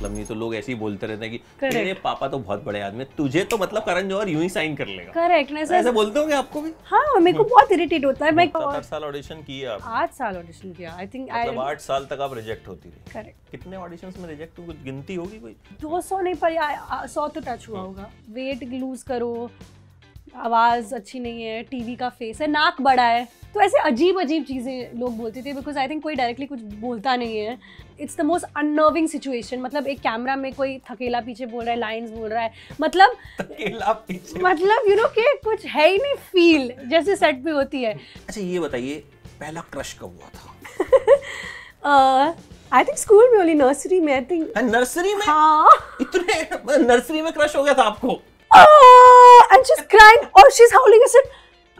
मतलब नहीं तो लोग ऐसे ही बोलते रहते हैं कि तेरे पापा तो बहुत बड़े आदमी तुझे तो मतलब करण जोहर यूं ही साइन कर लेगा करेक्ट ना ऐसे बोलते होंगे आपको भी हाँ मेरे को बहुत इरिटेट होता है मैं आठ साल ऑडिशन किया आप आठ साल ऑडिशन किया आई थिंक मतलब आठ साल तक आप रिजेक्ट होती रही करेक्ट कितने ऑडिशंस में रिजेक्ट हुई गिनती होगी कोई दो नहीं पर सौ तो टच हुआ हाँ। होगा वेट लूज करो आवाज़ अच्छी नहीं है टीवी का फेस है नाक बड़ा है तो ऐसे अजीब अजीब चीज़ें लोग बोलते थे बिकॉज आई थिंक कोई डायरेक्टली कुछ बोलता नहीं है it's the most unnerving situation मतलब एक कैमरा में कोई थकेला पीछे बोल रहा है लाइंस बोल रहा है मतलब थकेला पीछे मतलब यू नो के कुछ है ही नहीं फील जैसे सेट पे होती है अच्छा ये बताइए पहला क्रश कब हुआ था आई थिंक स्कूल में ओनली नर्सरी में आई थिंक नर्सरी में हाँ इतने नर्सरी मतलब में क्रश हो गया था आपको ah, and she's crying or oh, she's howling. I said,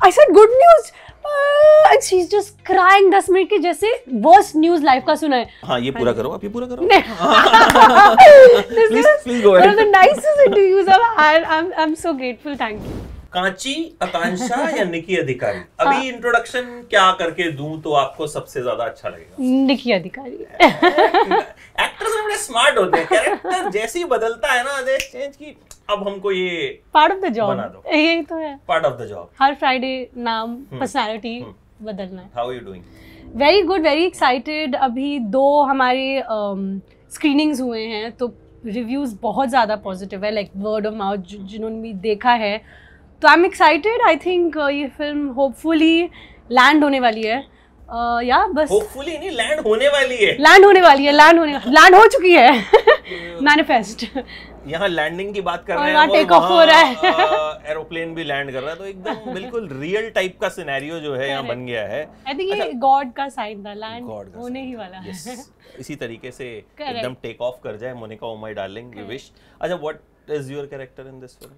I said, good news. Ah, and she's just crying crying 10 minute के जैसे वर्स्ट न्यूज लाइफ का सुना है हां ये पूरा करो आप ये पूरा करो go ahead one of the nicest interviews I am I'm I'm so grateful thank you Kanchi Akanksha या निकी अधिकारी अभी इंट्रोडक्शन हाँ। क्या करके दूं तो आपको सबसे ज्यादा अच्छा लगेगा निकी अधिकारी एक्टर्स बड़े स्मार्ट होते हैं कैरेक्टर जैसे ही बदलता है ना चेंज की अब हमको ये पार्ट ऑफ द जॉब बना दो यही तो है पार्ट ऑफ द जॉब हर फ्राइडे नाम पर्सनालिटी हम्म। हम्म। बदलना है how you doing very good very excited अभी दो हमारे स्क्रीनिंग्स um, हुए हैं तो रिव्यूज़ बहुत ज़्यादा पॉजिटिव है लाइक वर्ड ऑफ माउथ जिन्होंने भी देखा है तो I am excited I think ये फिल्म होपफुली लैंड होने वाली है uh, या बस होपफुली नहीं लैंड होने वाली है लैंड होने वाली है लैंड होने लैंड हो चुकी है मैनिफेस्ट यहाँ लैंडिंग की बात कर रहे हैं टेक ऑफ हो रहा है एरोप्लेन भी लैंड कर रहा है तो एकदम बिल्कुल रियल टाइप का सिनेरियो जो है यहाँ बन गया है आई थिंक ये गॉड अच्छा। का साइन था लैंड होने ही वाला है इसी तरीके से एकदम टेक ऑफ कर जाए Monica O my darling you wish अच्छा what is your character in this film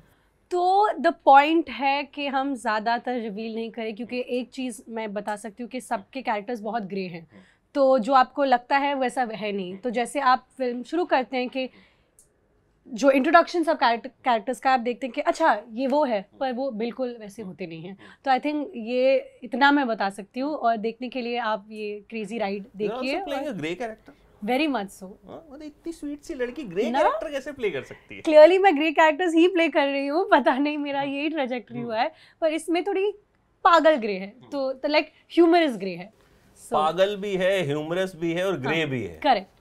तो द पॉइंट है कि हम ज़्यादातर रिवील नहीं करें क्योंकि एक चीज़ मैं बता सकती हूँ कि सबके कैरेक्टर्स बहुत ग्रे हैं हम्म। तो जो आपको लगता है वैसा है नहीं तो जैसे आप फिल्म शुरू करते हैं कि जो इंट्रोडक्शन सब कैरेक्टर्स का आप देखते हैं कि अच्छा ये वो है पर वो बिल्कुल वैसे हम्म। होते नहीं हैं तो आई थिंक ये इतना मैं बता सकती हूँ और देखने के लिए आप ये क्रेजी राइड देखिए वेरी मच सो इतनी स्वीट सी लड़की ग्रे कैरेक्टर कैसे प्ले कर सकती है क्लियरली मैं ग्रे कैरेक्टर्स ही प्ले कर रही हूँ पता नहीं मेरा हाँ। यही ट्रेजेक्टरी हम्म। हुआ है पर इसमें थोड़ी पागल ग्रे है हम्म। तो लाइक ह्यूमरस ग्रे है पागल भी है ह्यूमरस भी है और ग्रे हाँ, भी है करेक्ट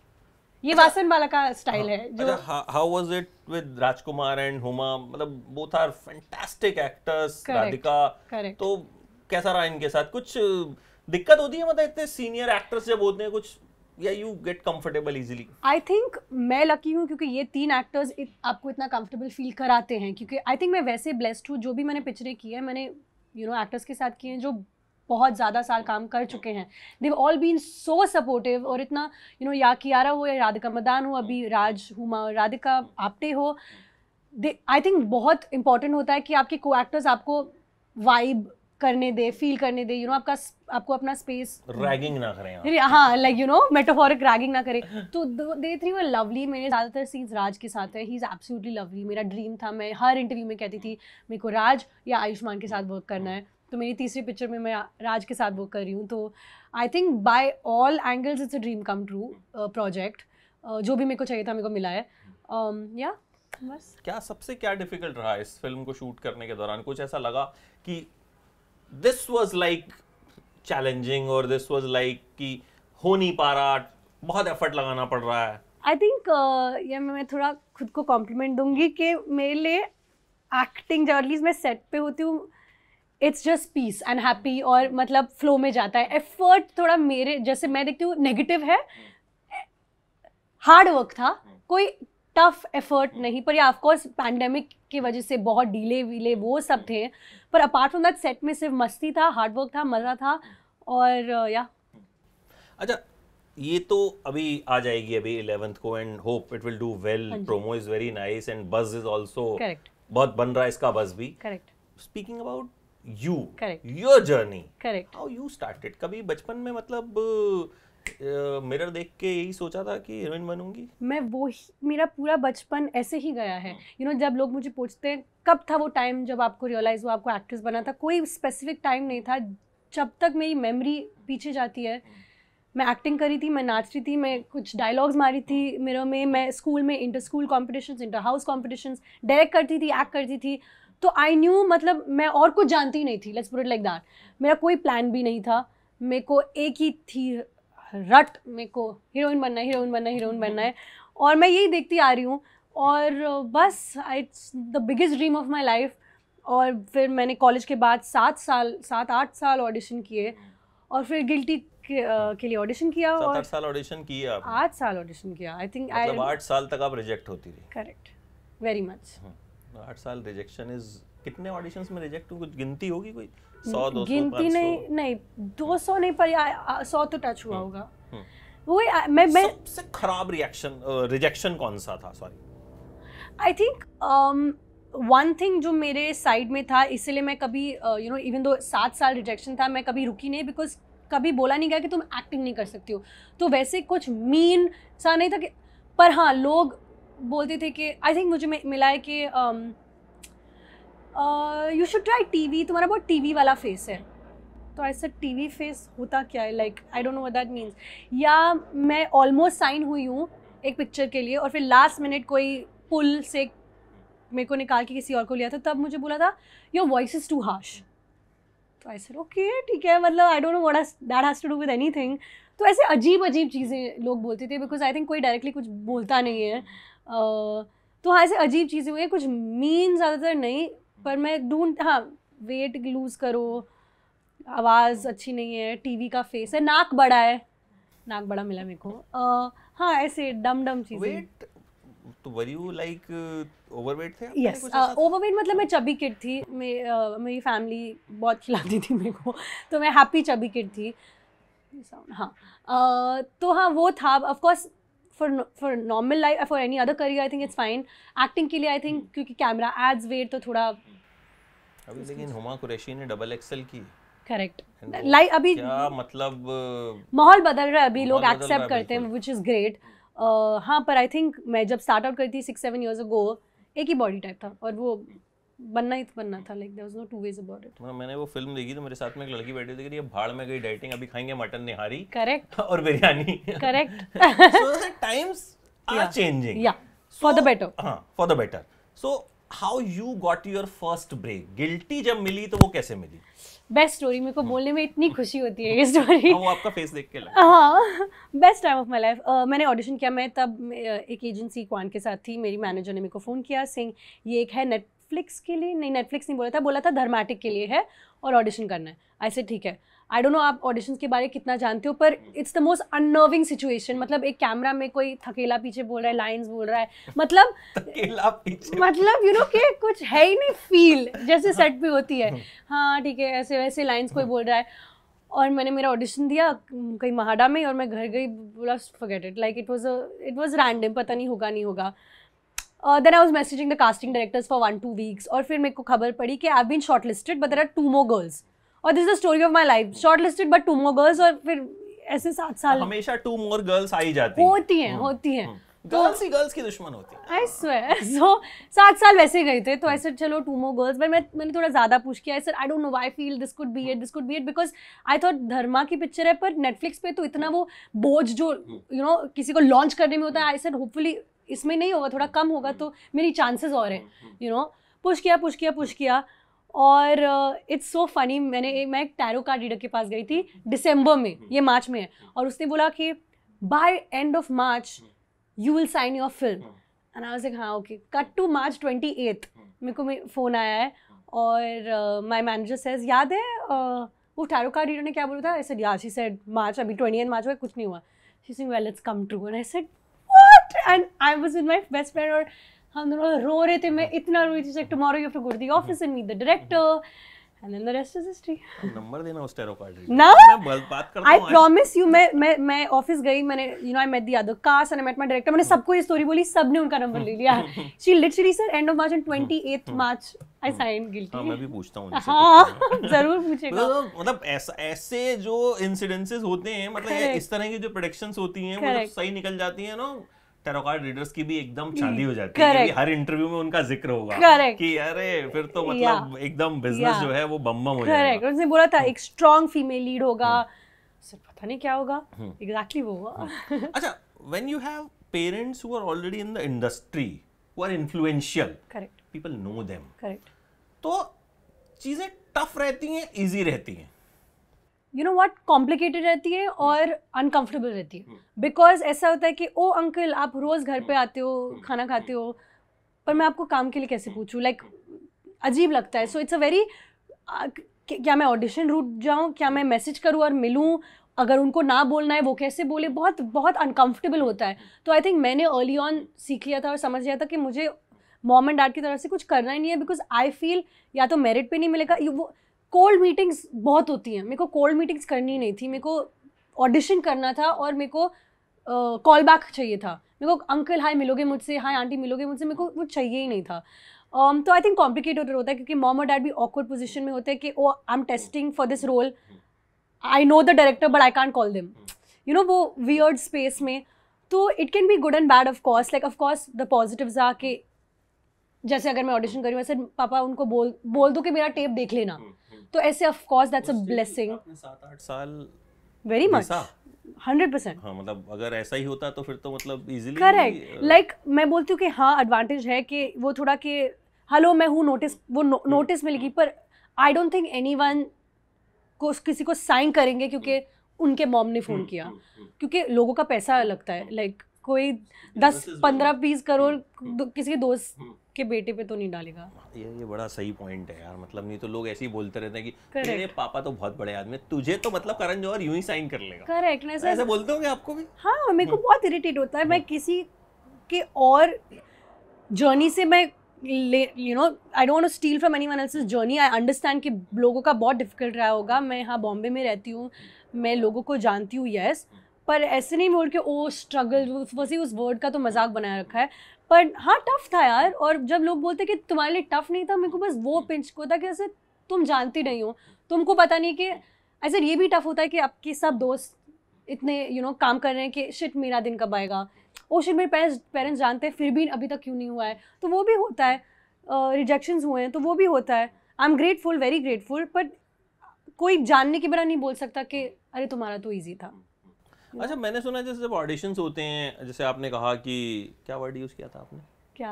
ये वासन वाला का स्टाइल है हाँ, जो how was it with Rajkumar and Huma मतलब both are fantastic actors Radhika तो कैसा रहा इनके साथ कुछ uh, दिक्कत होती है मतलब इतने सीनियर एक्टर्स जब होते हैं कुछ या you get comfortable easily I think मैं लकी हूँ क्योंकि ये तीन एक्टर्स आपको इतना कंफर्टेबल फील कराते हैं क्योंकि आई थिंक मैं वैसे ब्लेस्ड हूँ जो भी मैंने पिक्चरें की है मैंने यू नो एक्टर्स के साथ किए हैं जो बहुत ज़्यादा साल काम कर चुके हैं they all been so supportive और इतना यू नो या कियारा हो या राधिका मदान हो अभी राज हुमा राधिका आपटे हो दे आई थिंक बहुत इंपॉर्टेंट होता है कि आपके को एक्टर्स आपको वाइब करने दे फील करने दे यू you नो know, आपका आपको अपना स्पेस रैगिंग ना करें हाँ like you know metaphoric ragging ना करें तो दे थ्री वो लवली मेरे ज़्यादातर सीन्स राज के साथ है ही इज़ एब्सोल्युटली लवली मेरा ड्रीम था मैं हर इंटरव्यू में कहती थी मेरे को राज या आयुष्मान के साथ वर्क करना है तो मेरी तीसरी पिक्चर में मैं राज के साथ वो कर रही हूँ तो I think by all angles it's a dream come true project जो भी मेरे को चाहिए था मेरे को मिला है um, yeah. बस क्या सबसे क्या डिफिकल्ट रहा इस फिल्म को शूट करने के दौरान कुछ ऐसा लगा कि दिस वॉज लाइक चैलेंजिंग और दिस वॉज लाइक कि हो नहीं पा रहा बहुत एफर्ट लगाना पड़ रहा है आई थिंक uh, ये मैं थोड़ा खुद को कॉम्प्लीमेंट दूंगी कि मेरे लिए एक्टिंग जब एटलीस्ट मैं सेट पे होती हूँ it's just peace and happy और मतलब फ्लो में जाता है एफर्ट थोड़ा मेरे जैसे मैं देखती हूँ नेगेटिव है हार्ड वर्क था कोई टफ एफर्ट hmm. नहीं पर ऑफ कोर्स पैंडेमिक की वजह से बहुत डीले वीले वो सब थे hmm. पर अपार्ट फ्रॉम दैट सेट में सिर्फ मस्ती था हार्ड वर्क था मज़ा था और या uh, hmm. अच्छा ये तो अभी आ जाएगी अभी इलेवेंथ को and hope it will do well promo is very nice and buzz is also बहुत बन रहा है इसका बज भी correct speaking about you your journey correct how you started कभी बचपन में मतलब मिरर uh, देख के यही सोचा था कि हीरोइन बनूंगी मैं वो ही मेरा पूरा बचपन ऐसे ही गया है यू हम्म। नो know, जब लोग मुझे पूछते हैं कब था वो टाइम जब आपको रियलाइज़ हुआ आपको एक्ट्रेस बना था कोई स्पेसिफिक टाइम नहीं था जब तक मेरी मेमोरी पीछे जाती है हम्म। मैं एक्टिंग करी थी मैं नाच रही थी मैं कुछ डायलॉग्स मारी थी मेरे में मैं स्कूल में inter school competition inter house competition direct करती थी एक्ट करती थी तो आई न्यू मतलब मैं और कुछ जानती ही नहीं थी लेट्स पुट लाइक दैट मेरा कोई प्लान भी नहीं था मेरे को एक ही थी रट मेरे को हीरोइन बनना है हीरोइन बनना है हीरोइन बनना है और मैं यही देखती आ रही हूँ और बस it's the biggest dream of my life और फिर मैंने कॉलेज के बाद सात साल सात आठ साल ऑडिशन किए और फिर गिल्टी के, के लिए ऑडिशन किया और आठ साल ऑडिशन किया आठ साल ऑडिशन किया आई थिंक मतलब आठ साल तक आप रिजेक्ट होती रही करेक्ट वेरी मच आठ साल रिजेक्शन इज कितने ऑडिशंस में रिजेक्ट हुई कुछ गिनती होगी कोई सौ दो गिनती नहीं नहीं दो सौ नहीं पर सौ तो टच हुआ हम्म, होगा हम्म। वो मैं मैं सबसे खराब रिएक्शन रिजेक्शन कौन सा था sorry I think one thing जो मेरे साइड में था इसलिए मैं कभी यू नो इवन दो सात साल रिजेक्शन था मैं कभी रुकी नहीं बिकॉज कभी बोला नहीं गया कि तुम एक्टिंग नहीं कर सकती हो तो वैसे कुछ मीन सा नहीं था कि पर हाँ लोग बोलते थे कि आई थिंक मुझे मिला है कि you should try T V तुम्हारा बहुत टी वी वाला फेस है तो ऐसा टी वी फेस होता क्या है like I don't know that means या मैं ऑलमोस्ट साइन हुई हूँ एक पिक्चर के लिए और फिर लास्ट मिनट कोई पुल से मेरे को निकाल के किसी और को लिया था तब मुझे बोला था your voice is too harsh तो आई सर ओके ठीक है मतलब I don't know what that has to do with anything तो ऐसे अजीब अजीब चीज़ें लोग बोलते थे बिकॉज आई थिंक कोई डायरेक्टली कुछ बोलता नहीं है तो हाँ ऐसे अजीब चीज़ें हुई कुछ मीन ज़्यादातर नहीं पर मैं ढूंढ हाँ वेट लूज़ करो आवाज़ अच्छी नहीं है टीवी का फेस है नाक बड़ा है नाक बड़ा मिला मेरे को हाँ ऐसे डम डम चीज़ें तो वर यू लाइक ओवरवेट थे यस ओवरवेट मतलब मैं चबी किड थी मेरी फैमिली बहुत खिलाती थी मेरे को तो मैं हैप्पी चबी किड थी हाँ तो हाँ वो था of course for for normal life for any other career I think it's fine acting के लिए आई थिंक क्योंकि कैमरा एड्स वेट तो थोड़ा अभी लेकिन हुमा कुरैशी ने डबल एक्सेल की करेक्ट लाइक अभी क्या मतलब माहौल बदल रहा है अभी लोग एक्सेप्ट करते हैं व्हिच इज़ ग्रेट हां पर आई थिंक मैं जब स्टार्ट आउट करती थी 6 7 इयर्स अगो एक ही बॉडी टाइप था और वो बनना ही तो बनना था like there was no two ways about it मैंने वो फिल्म देखी तो मेरे साथ में एक लड़की बैठी थी कि ये भाड़ में गई डाइटिंग अभी खाएंगे मटन निहारी करेक्ट और biryani correct so times are changing या फॉर द बेटर हां for the better so how you got your first break Guilty जब मिली तो वो कैसे मिली बेस्ट स्टोरी मेरे को hmm. बोलने में इतनी खुशी होती है ये स्टोरी हाँ, वो आपका फेस देख के हाँ best time of my life मैंने ऑडिशन किया मैं तब एक एजेंसी क्वान के साथ थी मेरी मैनेजर ने मेरे को फ़ोन किया सिंह ये एक है नेट नेटफ्लिक्स के लिए नहीं नेटफ्लिक्स नहीं बोला था बोला था धर्मेटिक के लिए है और ऑडिशन करना है ऐसे ठीक है आई डोंट नो आप ऑडिशन के बारे में कितना जानते हो पर it's the most unnerving situation मतलब एक कैमरा में कोई थकेला पीछे बोल रहा है लाइंस बोल रहा है मतलब थकेला पीछे मतलब यू नो के कुछ है ही नहीं फील जैसे सेट हाँ। पे होती है हाँ।, हाँ ठीक है ऐसे वैसे लाइंस कोई हाँ। बोल रहा है और मैंने मेरा ऑडिशन दिया कहीं महाडा में और मैं घर गई बोला forget it like it was it was random पता नहीं होगा नहीं होगा then I was messaging the casting directors for one two weeks और फिर मेरे को खबर पड़ी कि I been shortlisted but there are two more girls और this is the story of my life shortlisted but two more girls और फिर ऐसे सात साल हमेशा टू मोर गर्ल्स आई जाती होती हैं होती हैं गर्ल्स हम्म, हम्म। तो ही की दुश्मन होती है आई स्वेयर सात साल वैसे गए थे तो आई चलो टू मोर गर्ल्स मैं मैंने थोड़ा ज़्यादा किया धर्मा की पिक्चर है पर नेटफ्लिक्स पे तो इतना वो बोझ जो you hmm. you know know, किसी को लॉन्च करने में होता है आई सेड होपफुली इसमें नहीं होगा थोड़ा कम होगा तो हम्म। मेरी चांसेस और हैं यू नो पुश किया पुश किया पुश किया और इट्स सो फनी मैंने मैं एक टैरो कार्ड रीडर के पास गई थी दिसंबर हम्म, हम्म। में ये मार्च में है और उसने बोला कि by end of March you will sign your film अनाज हाँ okay cut to March twenty eighth मेरे को फ़ोन आया है और माई मैनेजर सेज याद है uh, वो टैरो कार्ड रीडर ने क्या बोला था ऐसे याद यार शी सेड मार्च अभी ट्वेंटी मार्च हुआ कुछ नहीं हुआ she sing well it's come true and I said what and I was with my best friend और हम दोनों रो रहे थे मैं इतना रोई थी tomorrow you have to go to the office and meet the director and then the rest is history number देना उस टैरो कार्ड ना मैं बात करता हूं आई प्रॉमिस यू मैं मैं मैं ऑफिस गई मैंने you know I met the other cast and I met my director मैंने सबको ये स्टोरी बोली सबने उनका नंबर ले लिया she literally said end of March and 28th March I sign Guilty हां मैं भी पूछता हूं हां जरूर पूछेगा तो तो मतलब ऐसा ऐसे जो इंसिडेंसेस होते हैं मतलब इस तरह की जो प्रेडिक्शंस होती हैं मतलब सही निकल जाती है ना टेरोकार्ड रीडर्स की भी एकदम hmm, चांदी हो जाती है हर इंटरव्यू में उनका जिक्र होगा Correct. कि अरे फिर तो मतलब yeah. एकदम बिजनेस yeah. जो है वो बम बम हो जाएगा उसने बोला था hmm. एक स्ट्रांग फीमेल लीड होगा hmm. सर पता नहीं क्या होगा एग्जैक्टली exactly वो होगा अच्छा when you have parents who are already in the industry who are influential correct people know them correct तो चीजें टफ रहती हैं इजी रहती हैं यू नो वॉट कॉम्प्लिकेटेड रहती है हम्म। और अनकम्फर्टेबल रहती है बिकॉज हम्म। ऐसा होता है कि ओ अंकल आप रोज़ घर पे हम्म। आते हो खाना खाते हो पर मैं आपको काम के लिए कैसे पूछूँ लाइक like, अजीब लगता है सो इट्स अ वेरी क्या मैं ऑडिशन रूट जाऊँ क्या मैं मैसेज करूँ और मिलूँ अगर उनको ना बोलना है वो कैसे बोले बहुत बहुत अनकम्फर्टेबल होता है तो आई थिंक मैंने अर्ली ऑन सीख लिया था और समझ लिया था कि मुझे मॉम एंड डैड की तरफ से कुछ करना ही नहीं है बिकॉज आई फील या तो मेरिट पे नहीं मिलेगा वो कोल्ड मीटिंग्स बहुत होती हैं मेरे को कोल्ड मीटिंग्स करनी नहीं थी मेरे को ऑडिशन करना था और मेरे को कॉल बैक चाहिए था मेरे को अंकल हाय मिलोगे मुझसे हाय आंटी मिलोगे मुझसे मेरे को वो चाहिए ही नहीं था um, तो आई थिंक कॉम्प्लिकेटेड होता है क्योंकि मॉम और डैड भी ऑकवर्ड पोजिशन में होते हैं कि oh I am testing for this role I know the director but I can't call them you know वो वियर्ड स्पेस में तो it can be good and bad of course like of course the positives आ कि जैसे अगर मैं audition करी वैसे पापा उनको बोल बोल दो कि मेरा टेप देख लेना hmm. तो ऐसे of course that's a blessing सात आठ साल वेरी मच हंड्रेड परसेंट हाँ मतलब अगर ऐसा ही होता तो फिर तो मतलब इजीली करेक्ट लाइक मैं बोलती हूँ कि हाँ एडवांटेज है कि वो थोड़ा कि हेलो मैं हूँ नोटिस वो नोटिस हम्म। मिलेगी पर आई डोंट थिंक एनी को किसी को साइन करेंगे क्योंकि हम्म। उनके मॉम ने फ़ोन हम्म, किया क्योंकि लोगों का पैसा लगता है लाइक like, कोई दस पंद्रह बीस करोड़ किसी के दोस्त के बेटे पे तो नहीं डालेगा ये ये बड़ा सही पॉइंट है यार मतलब नहीं तो लोग ऐसे ही बोलते रहते हैं कि तेरे पापा तो बहुत बड़े आदमी तुझे तो मतलब करण जौहर यूं ही साइन कर लेगा करेक्ट ऐसे, ऐसे बोलते होंगे आपको भी हाँ मेरे को हाँ। बहुत इरिटेट होता है मैं हाँ। किसी के और जर्नी से मैं you know I don't to steal from anyone else journey I understand कि लोगों का बहुत डिफिकल्ट रहा होगा मैं हाँ बॉम्बे में रहती हूँ मैं लोगों को जानती हूँ येस पर ऐसे नहीं बोल के ओ oh, स्ट्रगल वैसे उस वर्ड का तो मजाक बनाए रखा है पर हाँ टफ था यार और जब लोग बोलते कि तुम्हारे लिए टफ नहीं था मेरे को बस वो पिंच हम्म। को था कि ऐसे तुम जानती नहीं हो तुमको पता नहीं कि ऐसे ये भी टफ होता है कि आपके सब दोस्त इतने यू you नो know, काम कर रहे हैं कि शिट मेरा दिन कब आएगा ओ शिट मेरे पेरेंट्स पेरेंट्स जानते हैं फिर भी अभी तक क्यों नहीं हुआ है तो वो भी होता है रिजेक्शन uh, हुए हैं तो वो भी होता है I am grateful very grateful but कोई जानने के बिना नहीं बोल सकता कि अरे तुम्हारा तो ईजी था अच्छा मैंने सुना जैसे जब ऑडिशंस होते हैं जैसे आपने कहा कि क्या वर्ड यूज़ किया था आपने क्या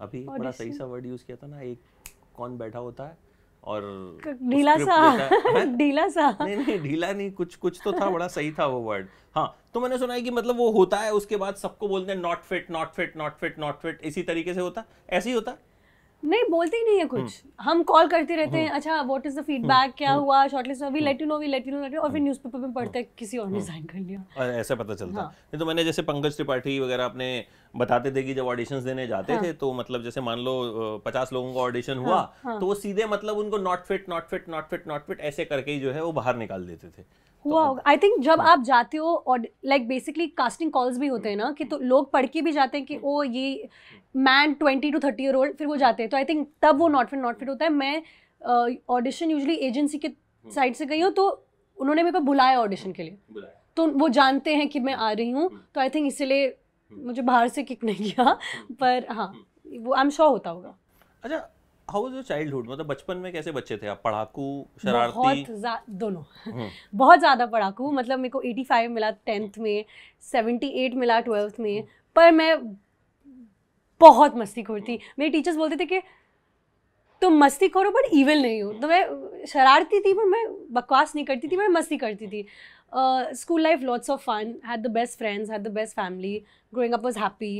अभी Audition? बड़ा सही सा वर्ड यूज़ किया था ना एक कौन बैठा होता है और ढीला सा ढीला सा नहीं नहीं ढीला नहीं कुछ कुछ तो था बड़ा सही था वो वर्ड हाँ तो मैंने सुना है कि मतलब वो होता है उसके बाद सबको बोलते हैं not fit not fit not fit not fit not fit इसी तरीके से होता ऐसे ही होता नहीं बोलते ही नहीं है कुछ हम्म। हम कॉल करते रहते हैं हम्म। अच्छा व्हाट इज द फीडबैक क्या हम्म। हुआ shortlist we let you know we let you know let और फिर न्यूज़पेपर में पढ़ते हैं किसी और ने साइन कर लिया और ऐसा पता चलता हाँ। तो मैंने जैसे पंकज त्रिपाठी वगैरह आपने बताते थे कि जब ऑडिशंस देने जाते हाँ। थे तो मतलब जैसे मान लो पचास लोगों का ऑडिशन हाँ, हुआ हाँ, हाँ। तो वो सीधे मतलब उनको not fit not fit not fit not fit ऐसे करके ही जो है वो बाहर निकाल देते थे हुआ होगा आई थिंक जब हाँ। आप जाते हो और लाइक बेसिकली कास्टिंग कॉल्स भी होते हैं ना कि तो लोग पढ़ के भी जाते हैं कि ओ ये man twenty two thirty year old फिर वो जाते हैं तो आई थिंक तब वो नॉट फिट नॉट फिट होता है मैं ऑडिशन यूजली एजेंसी के साइड हाँ। से गई हूँ तो उन्होंने मेरे को बुलाया ऑडिशन के लिए तो वो जानते हैं कि मैं आ रही हूँ हाँ। तो आई थिंक इसीलिए मुझे बाहर से किक नहीं किया पर हाँ वो आई एम श्योर होता होगा अच्छा हाउ वाज योर चाइल्डहुड मतलब बचपन में कैसे बच्चे थे आप पढ़ाकू शरारती बहुत दोनों हम्म। बहुत ज़्यादा पढ़ाकू मतलब मेरे को 85 मिला टेंथ में 78 मिला ट्वेल्थ में हम्म। पर मैं बहुत मस्ती करती मेरे टीचर्स बोलते थे कि तुम मस्ती करो बट इविल नहीं हो तो मैं शरारती थी पर मैं बकवास नहीं करती थी मैं मस्ती करती थी school life lots of fun had the best friends had the best family growing up was happy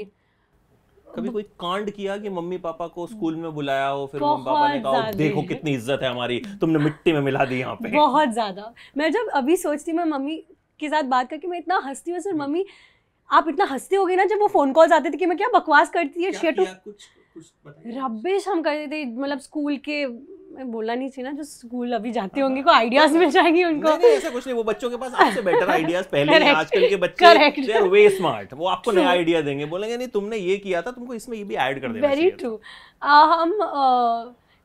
कभी कोई कांड किया कि मम्मी पापा को स्कूल में बुलाया हो फिर मम्मी पापा ने कहा देखो कितनी इज्जत है हमारी तुमने मिट्टी में मिला दी यहाँ पे बहुत ज्यादा मैं जब अभी सोचती मैं मम्मी के साथ बात करके मैं इतना हंसती हूँ सर हम्म। मम्मी आप इतना हंसते हो ना जब वो फोन कॉल आते थे कि मैं क्या बकवास करती है रबेश हम करते थे मतलब स्कूल के मैं बोला नहीं चाहिए ना जो स्कूल अभी जाते हाँ, होंगे हाँ। को आइडियाज मिल जाएंगी उनको नहीं, नहीं, ऐसा कुछ नहीं वो बच्चों के पास आपसे बेटर आइडियाज पहले ही आजकल के बच्चे दे आर वे स्मार्ट वो आपको नया आइडिया देंगे बोलेंगे नहीं तुमने ये किया था तुमको इसमें ये भी ऐड कर देना वेरी ट्रू हम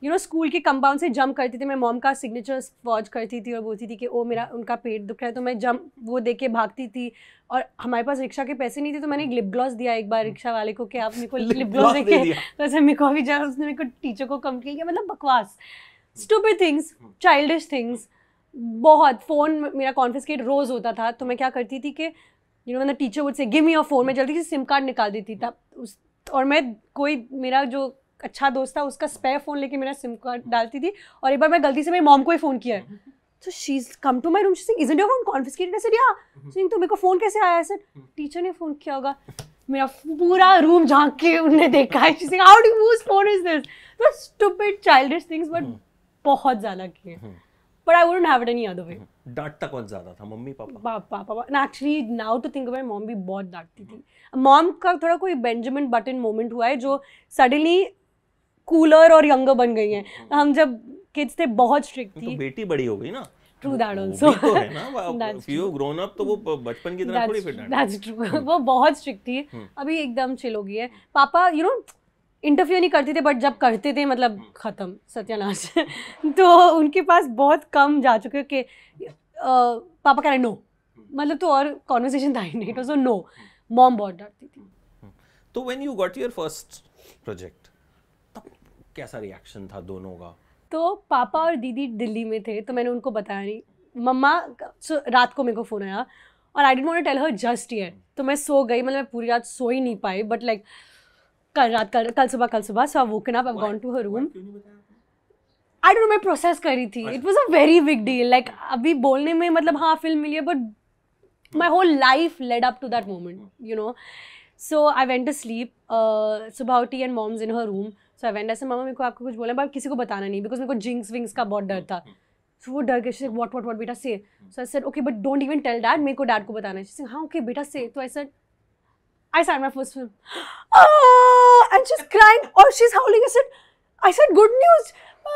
यू नो स्कूल के कंपाउंड से जंप करती थी मैं मॉम का सिग्नेचर वॉच करती थी और बोलती थी कि ओ मेरा उनका पेट दुख रहा है तो मैं जंप वो दे के भागती थी और हमारे पास रिक्शा के पैसे नहीं थे तो मैंने लिप ग्लॉस दिया एक बार हम्म। रिक्शा वाले को कि आप मेरे को लिप ग्लॉस देखे वैसे मेरे को भी जाए उसने मेरे को टीचर को कम किया मतलब बकवास स्टूपिड थिंग्स चाइल्डिश थिंग्स बहुत फ़ोन मेरा कॉन्फिस्केट रोज़ होता था तो मैं क्या करती थी कि यू नो मतलब teacher would say give me your phone मैं जल्दी से सिम कार्ड निकाल देती था उस और मैं कोई मेरा जो अच्छा दोस्त था उसका स्पेयर फ़ोन लेके मेरा सिम कार्ड डालती थी और एक बार मैं गलती से मेरी मॉम को ही फ़ोन किया तो she is come to my room she sing isn't your phone confiscated sir या सिंह तो मेरे को फ़ोन कैसे आया सर टीचर ने फ़ोन किया होगा मेरा पूरा रूम झांक के उन्हें देखा है she sing how do use phone is this तो स्टूपिड चाइल्डिश थिंग्स बट बहुत ज़्यादा किए but I wouldn't have it any other way डांटता कौन ज़्यादा था मम्मी पापा पापा पापा ना actually now to think about mom भी बहुत डांटती थी मॉम का थोड़ा कोई बेंजामिन बटन मोमेंट हुआ है जो सडनली कूलर और यंगर बन गई हैं हाँ। हम जब किड्स थे बहुत स्ट्रिक्ट तो थी तो बेटी बड़ी हो गई ना true that also grown up तो वो बचपन की तरह थोड़ी फिट दैट्स ट्रू वो बहुत स्ट्रिक्ट थी हम्म। अभी एकदम चिल हो गई है पापा यू नो इंटरफियर नहीं करते थे बट जब करते थे मतलब हम्म। ख़त्म सत्यानाश तो उनके पास बहुत कम जा चुके कि पापा कह रहे नो हम्म। मतलब तो और कॉन्वर्सेशन था ही नहीं इट वॉज नो मॉम बहुत डरती थी तो you got your first project कैसा रिएक्शन था दोनों का तो पापा और दीदी दिल्ली में थे तो मैंने उनको बताया नहीं मम्मा so, रात को मेरे को फ़ोन आया और I didn't want tell her just ये तो मैं सो गई मतलब मैं पूरी रात सो ही नहीं पाई बट लाइक कल रात कल कल सुबह कल सुबह so I woken up I gone to her room I don't मैं प्रोसेस करी थी it was a very big deal like अभी बोलने में मतलब हाँ फिल्म मिली है but my whole life led up to that moment you know so I went to sleep सुबह टी and mom's in her room so I ऐसे मामा मेरे को आपको कुछ बोला बट किसी को बताना नहीं बिकॉज मेरे को जिंक्स विंग्स का बहुत डर था सो वो डर के शी वॉट वॉट वॉट बेटा से so I said okay but don't even tell dad मेरे को डैड को बताना है हाँ ओके बेटा से तो I said I saw my first film. Oh, and she's crying or oh, she's howling. I said, I said, good news. Uh,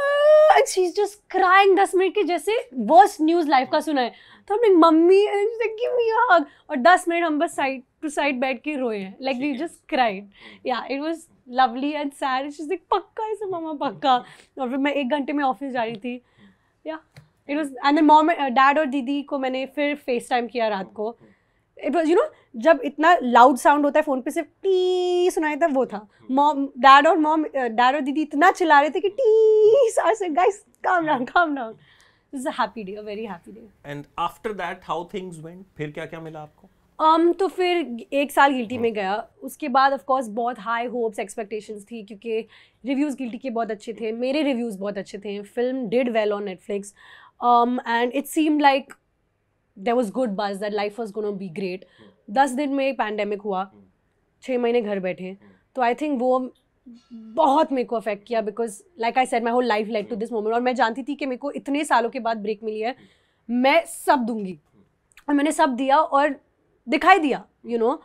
and she's just crying. 10 minute के जैसे worst news life का सुना है तो हमने मम्मी and she's like, और 10 minute हम बस साइड टू साइड बैठ के रोए हैं like we just cried yeah it was lovely and sad it is like पक्का इसे मामा पक्का और फिर मैं एक घंटे में ऑफिस जा रही थी yeah it was and mom dad और दीदी को मैंने फिर फेस टाइम किया रात को इट वॉज यू नो जब इतना लाउड साउंड होता है फ़ोन पे सिर्फ टी सुनाया था वो था मॉम हम्म. डैड और मॉम डैड uh, और दीदी इतना चिल्ला रहे थे कि टी सारे guys calm down calm down is a happy day a very happy day and after that how things went फिर क्या क्या मिला आपको um, तो फिर एक साल गिल्टी में हाँ। गया उसके बाद ऑफ कोर्स बहुत हाई होप्स एक्सपेक्टेशंस थी क्योंकि रिव्यूज़ गिल्टी के बहुत अच्छे थे मेरे रिव्यूज़ बहुत अच्छे थे film did well on Netflix and it seem like there was good buzz that life was gonna be great दस दिन में पैंडेमिक हुआ हाँ। छः महीने घर बैठे हाँ। तो आई थिंक वो बहुत मेरे को अफेक्ट किया because like I said my whole life led to this moment और मैं जानती थी कि मेरे को इतने सालों के बाद ब्रेक मिली है मैं सब दूंगी और मैंने सब दिया और दिखाई दिया यू you नो know?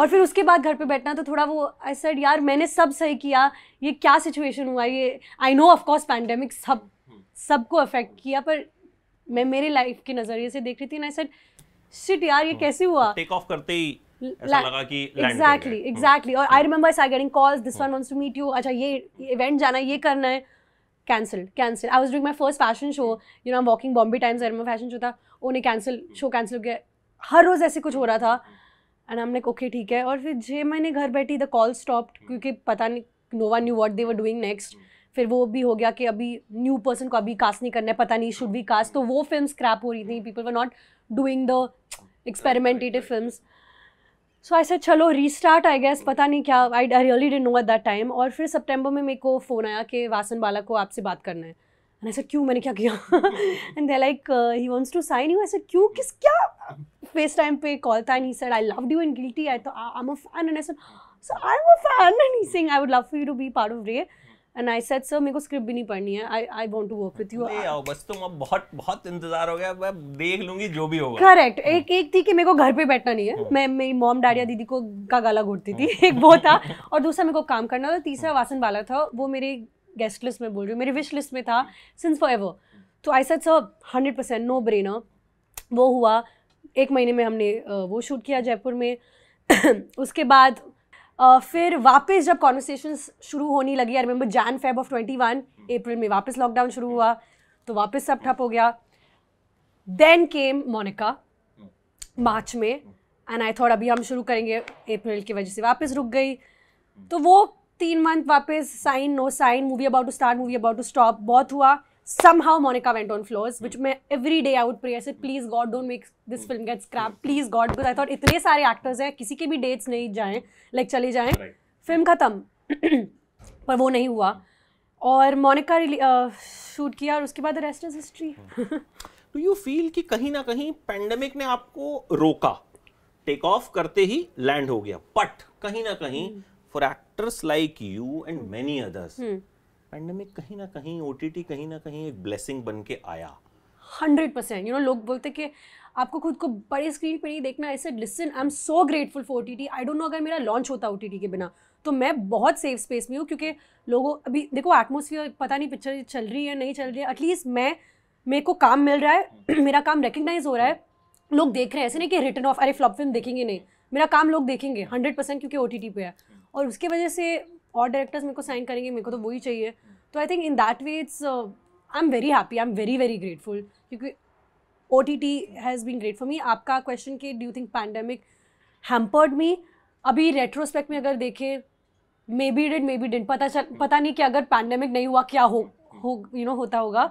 और फिर उसके बाद घर पे बैठना तो थोड़ा वो आई सेड यार मैंने सब सही किया ये क्या सिचुएशन हुआ ये आई नो ऑफकोर्स पैंडेमिक सब सबको अफेक्ट किया पर मैं मेरे लाइफ के नज़रिए से देख रही थी ना सेड शिट यार ये hmm. कैसे हुआ टेक तो ऑफ करते ही एग्जैक्टली एग्जैक्टली hmm. और I remember I getting calls this one to meet you अच्छा ये इवेंट जाना ये करना है cancel cancel I was doing my first fashion show you know am walking Bombay Times I fashion show था उन्हें cancel show cancel किया हर रोज़ ऐसे कुछ हो रहा था एंड हमने ओके ठीक है और फिर छः महीने घर बैठी द कॉल स्टॉप क्योंकि पता नहीं no one knew what they were doing next फिर वो भी हो गया कि अभी न्यू पर्सन को अभी कास्ट नहीं करना है पता नहीं शुड बी कास्ट तो वो फिल्म स्क्रैप हो रही थी people were not doing the experimentative film so ऐसे चलो रीस्टार्ट आई गैस पता नहीं क्या I I really didn't know at that time और फिर सेप्टेम्बर में मेरे को फ़ोन आया कि वासन बाला को आपसे बात करना है एंड ऐसा क्यों मैंने क्या किया and they like he wants to sign you ऐसा क्यों किस क्या फेस टाइम पे कॉल था and he I love you and Guilty I तो I am a fan and I sir I am a fan and he I would love you to be part of Ray and I said sir मेरे को script भी नहीं पढ़नी है I I want to work with you आओ बस तुम अब बहुत बहुत इंतजार हो गया मैं देख लूंगी जो भी होगा करेक्ट हाँ। एक एक थी कि मेरे को घर पे बैठना नहीं है हाँ। मैं मेरी मॉम डैडी हाँ। दीदी को का गाला घोटती थी एक वो था और दूसरा मेरे को काम करना था तीसरा वासन वाला था वो मेरे गेस्ट लिस्ट में बोल रही हूँ मेरी विश लिस्ट में था सिंस फॉर एवर तो I said sir hundred percent no brainer वो हुआ एक महीने में हमने वो शूट किया जयपुर में उसके बाद फिर वापस जब कॉन्वर्सेशन शुरू होने लगी I remember Jan Feb of twenty one April में वापस लॉकडाउन शुरू हुआ तो वापस सब ठप हो गया देन केम मोनिका मार्च में एंड आई थॉट अभी हम शुरू करेंगे अप्रैल की वजह से वापस रुक गई तो वो तीन मंथ वापस sign no sign movie about to start movie about to stop बहुत हुआ somehow Monica went on floors, which मैं every day I would pray. I said, please God, don't make this film get scrapped. Please God, because I इतने सारे actors हैं किसी के भी dates नहीं जाएं, like चले जाए Right. फिल्म खत्म पर वो नहीं हुआ और मोनिका शूट किया और उसके बाद rest is history do you feel कि कहीं ना कहीं पेंडेमिक ने आपको रोका टेक ऑफ करते ही लैंड हो गया बट कहीं ना कहीं for hmm. Act actors like you and many others pandemic कहीं ना कहीं ओ टी टी कहीं ना कहीं एक ब्लेसिंग बन के आया हंड्रेड परसेंट यू नो लोग बोलते कि आपको खुद को बड़े स्क्रीन पर नहीं देखना ऐसे listen I am so grateful for O T T I don't know अगर मेरा लॉन्च होता ओ टी टी के बिना तो मैं बहुत सेफ स्पेस में हूँ क्योंकि लोगों अभी देखो एटमोसफियर पता नहीं पिक्चर चल रही है नहीं चल रही है एटलीस्ट मैं मेरे को काम मिल रहा है मेरा काम रिकग्नाइज हो रहा है लोग देख रहे हैं ऐसे नहीं कि रिटर्न ऑफ अरे फ्लॉप फिल्म देखेंगे नहीं मेरा काम लोग देखेंगे हंड्रेड परसेंट क्योंकि ओ टी टी पर है और उसके वजह से और डायरेक्टर्स मेरे को साइन करेंगे मेरे को तो वही चाहिए तो I think in that way it's I am very happy I am very very grateful क्योंकि O T T has been great for me आपका क्वेश्चन कि do you think pandemic hampered me अभी रेट्रोस्पेक्ट में अगर देखें maybe did maybe did पता चल पता नहीं कि अगर पैंडेमिक नहीं हुआ क्या हो हो यू नो होता होगा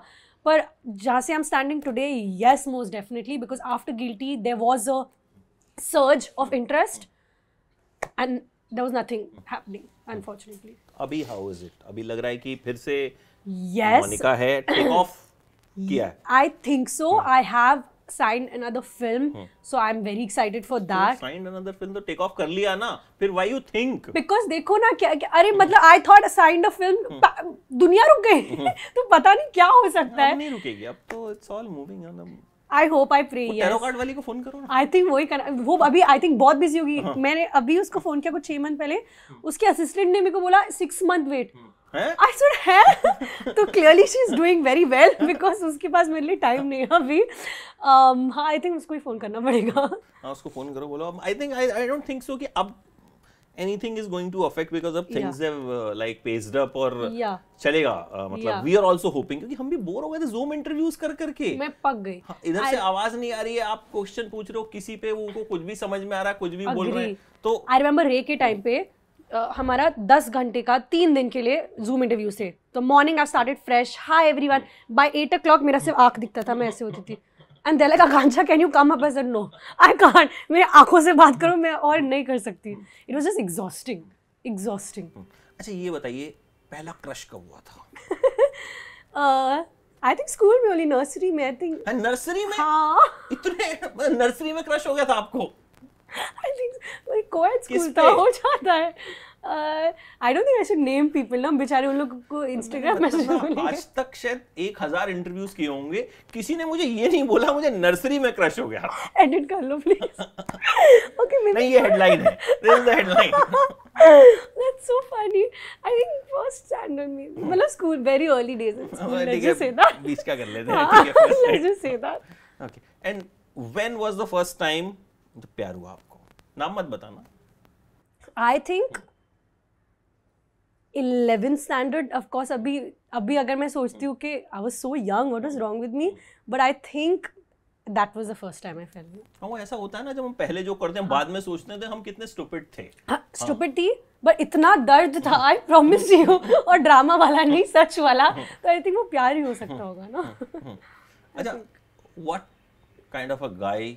पर जहाँ से I am standing today yes most definitely because after Guilty there was a surge of interest and there was nothing happening unfortunately abhi how is it abhi lag raha hai ki fir se yes monica hai take off kiya i think so hmm. i have signed another film hmm. so i am very excited for that so signed another film to take off kar liya na fir why you think because dekho na kya अरे matlab i thought signed a film दुनिया रुक गई तो पता नहीं क्या हो सकता है नहीं रुकेगी अब तो it's all moving on I hope I pray card वाली को फोन करो आई थिंक वही करना वो अभी आई थिंक बहुत बिजी होगी हाँ. मैंने अभी उसको फोन किया कुछ छह मंथ पहले हम्म। उसके असिस्टेंट ने मेरे को बोला six month wait I should है तो clearly she is doing very well because उसके पास मेरे लिए टाइम नहीं है अभी um, हाँ आई थिंक उसको ही फोन करना पड़ेगा हाँ उसको फोन करो बोलो I think I don't think so कि अब anything is going to affect because अब things yeah. have uh, like paced up और yeah. चलेगा uh, मतलब yeah. we are also hoping क्योंकि हम भी बोर हो गए थे zoom interviews कर करके मैं पक गई इधर से आवाज नहीं आ रही है आप क्वेश्चन पूछ रहे हो किसी पे वो कुछ भी समझ में आ रहा कुछ भी बोल रहे हैं तो आई रिमेम्बर रे के टाइम पे Uh, हमारा दस घंटे का तीन दिन के लिए जूम इंटरव्यू से तो morning I started fresh hi everyone by eight o'clock मेरा सिर्फ आंख दिखता था मैं ऐसे होती थी and there like Akanksha can you come up as no I can मेरे आंखों से बात करो मैं और नहीं कर सकती it was just exhausting exhausting अच्छा ये बताइए पहला क्रश कब हुआ था आई थिंक स्कूल में ओनली नर्सरी में आई थिंक नर्सरी में हाँ इतने नर्सरी मतलब में क्रश हो गया था आपको आई थिंक कोई कोएड स्कूल था हो जाता है I don't think I should name people ना बेचारे उन लोग को इंस्टाग्राम मैसेज मतलब आज तक शायद एक हजार इंटरव्यूज किए होंगे किसी ने मुझे ये नहीं बोला मुझे नर्सरी में क्रश हो गया एडिट कर लो प्लीज ओके okay, नहीं ये हेडलाइन है this is the headline that's so funny I think first standard में मतलब school very early days in school let's just say that बीच का कर लेते हैं हाँ, ठीक है let's just say that okay and when was the first time जब प्यार हुआ आपको नाम मत बताना I think eleven standard of course अभी अभी अगर मैं सोचती हूँ कि I was so young what is wrong with me but I think that was the first time I fell हाँ ऐसा होता है ना जब हम पहले जो करते हैं हाँ. बाद में सोचते थे तो हम कितने स्टूपिड थे स्टूपिड हाँ, हाँ। थी बट इतना दर्द था आई प्रॉमिस यू और ड्रामा वाला नहीं सच वाला हाँ। तो आई थिंक वो प्यार ही हो सकता होगा ना अच्छा what kind of a guy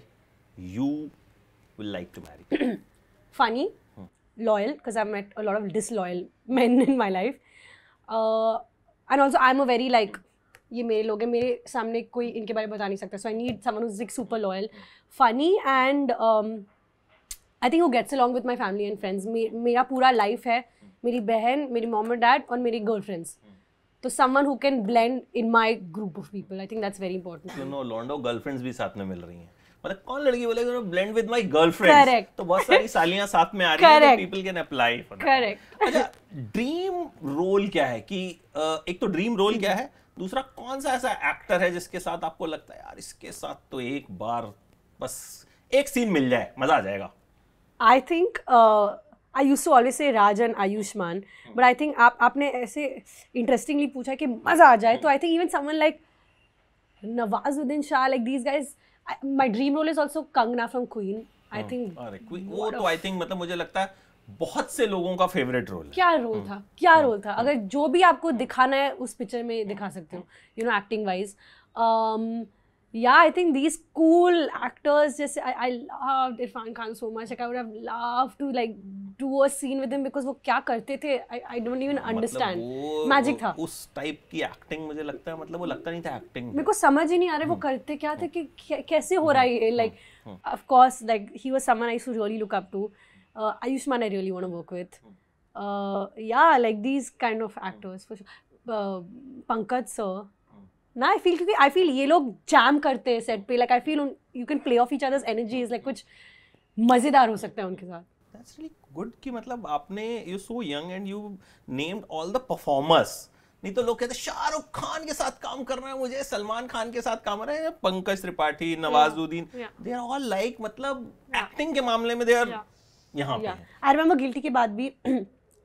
you will like to marry funny loyal because I've met a lot of disloyal men in my life. Uh, and also, I'm a very like, ये मेरे लोग हैं मेरे सामने कोई इनके बारे में बता नहीं सकता so I need someone is like super loyal funny and I think वो gets along with my family and friends मेरा पूरा लाइफ है मेरी बहन मेरी मॉम एंड डैड और मेरी गर्ल फ्रेंड्स तो someone who can blend in my group of people I think that's very important no लॉन्डो फ्रेंड्स भी साथ में मिल रही हैं मतलब कौन लड़की बोलेगी तो ब्लेंड विद माय गर्लफ्रेंड तो बहुत सारी सालियां साथ में आ रही हैं तो people can apply for correct अच्छा ड्रीम रोल क्या है कि एक तो ड्रीम रोल क्या है दूसरा कौन सा ऐसा एक्टर है जिसके साथ आपको लगता है यार इसके साथ तो एक बार बस एक सीन मिल जाए मजा आ जाएगा I think I used to always say Raj and Ayushmann but I think आप आपने ऐसे इंटरेस्टिंगली पूछा कि मजा आ जाए हम्म। तो I think even someone like Nawazuddin Shah like these guys my dream role is also Kangana from Queen I think अरे क्वीन वो तो आई थिंक मतलब मुझे लगता है बहुत से लोगों का फेवरेट रोल क्या रोल हम्म। था क्या रोल हाँ। था अगर हाँ। जो भी आपको दिखाना है उस पिक्चर में दिखा सकते हो you know acting wise yeah i think these cool actors just i, I loved irfan khan so much like i would have loved to like do a scene with him because वो क्या करते थे i i don't even मतलब understand मतलब magic था उस type की acting मुझे लगता है मतलब वो लगता नहीं था एक्टिंग मेरे को समझ ही नहीं आ रहा वो हम्म। करते क्या थे हम्म। कि कैसे हो हम्म। रहा है ये like of course like he was someone I to really look up to Ayushmann I really want to work with या like these kind of actors for Pankaj sir ना आई फील क्योंकि आई फील ये लोग जैम करते हैं set पे like I feel you can play off each others energy is like कुछ मज़ेदार हो सकता है उनके साथ दैट्स रियली गुड कि मतलब आपने you so young and you named all the performers नहीं तो लोग कहते शाहरुख खान के साथ काम करना है मुझे सलमान खान के साथ काम करना है Pankaj Tripathi Nawazuddin they are all like मतलब एक्टिंग के मामले में दे आर यहाँ आई रिमेम्बर गिल्टी के बाद भी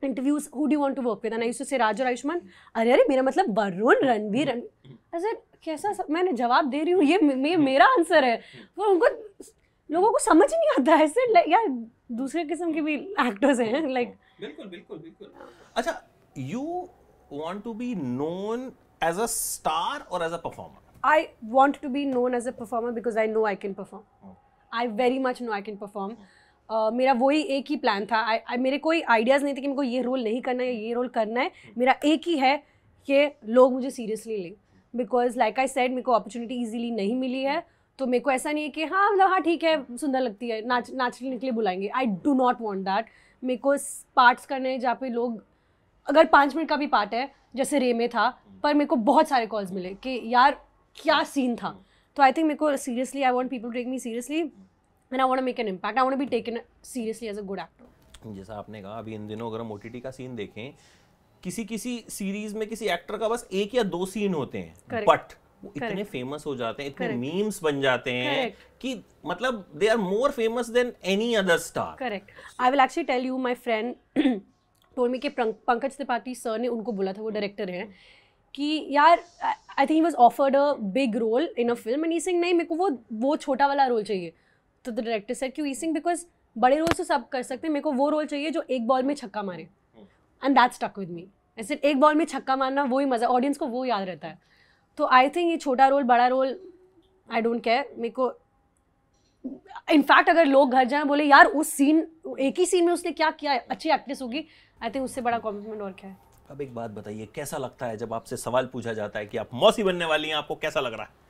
interviews, who do you want to work with? And I used to say Raj or Ayushman. अरे अरे मेरा मतलब वरुण रणवीर रणवीर सर कैसा मैंने जवाब दे रही हूँ ये मे, मेरा आंसर है वो उनको लोगों को समझ ही नहीं आता है सर यार दूसरे किस्म के भी एक्टर्स हैं लाइक बिल्कुल बिल्कुल बिल्कुल अच्छा you want to be known as a star or as a performer? I want to be known as a performer because I know I can perform. Oh. I very much know I can perform. मेरा वही एक ही plan था मेरे कोई ideas नहीं थे कि मेरे को ये रोल नहीं करना है ये रोल करना है मेरा एक ही है कि लोग मुझे सीरियसली लें बिकॉज लाइक आई सेड मेरे को अपॉर्चुनिटी ईजिली नहीं मिली है तो मेरे को ऐसा नहीं है कि हाँ मतलब हाँ ठीक है सुंदर लगती है नाच नाचने के लिए बुलाएंगे I do not want that मेरे को पार्ट्स करने हैं जहाँ पे लोग अगर पाँच मिनट का भी पार्ट है जैसे रे में था पर मेरे को बहुत सारे कॉल्स मिले कि यार क्या सीन था तो आई थिंक मेरे को seriously I want people take me seriously and I make an impact I be taken seriously as a good actor जैसा आपने कहा अभी इन दिनों अगर हम ओटीटी का सीन देखें किसी किसी सीरीज में किसी एक्टर का बस एक या दो सीन होते हैं बट वो इतने फेमस हो जाते हैं इतने मीम्स बन जाते हैं Correct. कि मतलब they are more famous than any other star correct I will actually tell you my friend told me कि पंकज त्रिपाठी सर ने उनको बोला था वो डायरेक्टर हैं कि यार I think he was offered a big role in a film and he sing नहीं मेरे को वो वो छोटा वाला रोल चाहिए तो द डायरेक्टर सर क्यों ईसिंग बिकॉज बड़े रोल से सब कर सकते हैं मेरे को वो रोल चाहिए जो एक बॉल में छक्का मारे and that stuck with me ऐसे एक बॉल में छक्का मारना वही मज़ा ऑडियंस को वो याद रहता है तो आई थिंक ये छोटा रोल बड़ा रोल आई डोंट केयर मेरे को इनफैक्ट अगर लोग घर जाए बोले यार उस सीन एक ही सीन में उसने क्या किया अच्छी एक्ट्रेस होगी आई थिंक उससे बड़ा कॉम्प्लीमेंट और क्या है अब एक बात बताइए कैसा लगता है जब आपसे सवाल पूछा जाता है कि आप मौसी बनने वाली हैं आपको कैसा लग रहा है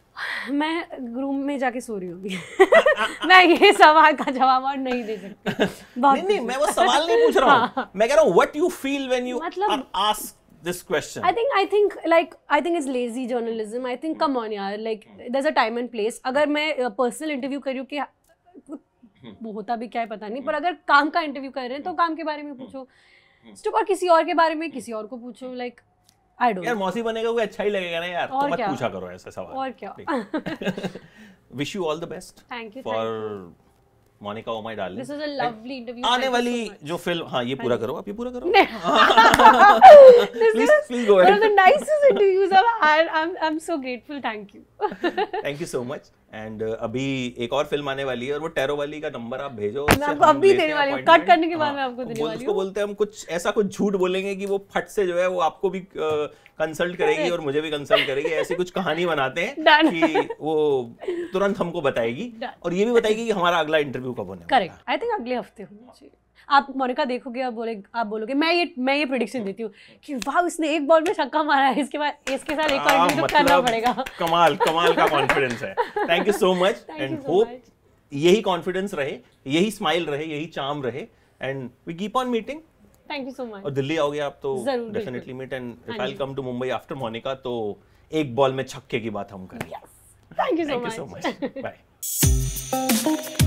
मैं रूम में जाके सो रही होगी मैं ये सवाल का जवाब और नहीं दे सकती नहीं नहीं मैं वो सवाल नहीं पूछ रहा हूँ हाँ। मैं कह रहा हूँ what you feel when you मतलब ask this question i think i think like i think it's lazy journalism i think come on yaar like there's a time and place personal interview uh, कर रही हूँ कि हाँ, वो होता भी क्या है पता नहीं पर अगर काम का इंटरव्यू कर रहे हैं तो हम्म। काम के बारे में पूछो हम्म। तो और किसी और के बारे में किसी और को पूछो लाइक like, आई डोंट यार मौसी बनेगा वो अच्छा ही लगेगा ना यार तो मत क्या? पूछा करो ऐसे सवाल और क्या wish you all the best thank you for Monica O my Darling this is a lovely interview आने वाली जो फिल्म हां ये पूरा करो आप ये पूरा करो please please go ahead one of the nicest interviews I am I am so grateful thank you thank you so much and uh, अभी एक और फिल्म आने वाली है और वो टेरो वाली का नंबर आप भेजो मैं आपको अब देने वाली हूँ कट करने के बाद हाँ, मैं आपको तो देने वाली उसको बोलते हैं हम कुछ ऐसा कुछ झूठ बोलेंगे कि वो फट से जो है वो आपको भी कंसल्ट uh, करेगी और मुझे भी कंसल्ट करेगी ऐसी कुछ कहानी बनाते हैं कि वो तुरंत हमको बताएगी और ये भी बताएगी कि हमारा अगला इंटरव्यू कब होने करेक्ट आई थिंक अगले हफ्ते होना चाहिए आप मोनिका देखोगे आप बोले आप बोलोगे मैं ये मैं ये प्रोडिक्शन देती हूँ कि वाह उसने एक बॉल में छक्का मारा है इसके बाद इसके साथ एक और हाँ, मतलब करना पड़ेगा कमाल कमाल का कॉन्फिडेंस है thank you so much and hope यही कॉन्फिडेंस रहे यही स्माइल रहे यही चाम रहे and we keep on meeting thank you so much और दिल्ली आओगे आप तो definitely meet and if I come to Mumbai after Monica तो एक बॉल में छक्के की बात हम करेंगे thank you so much bye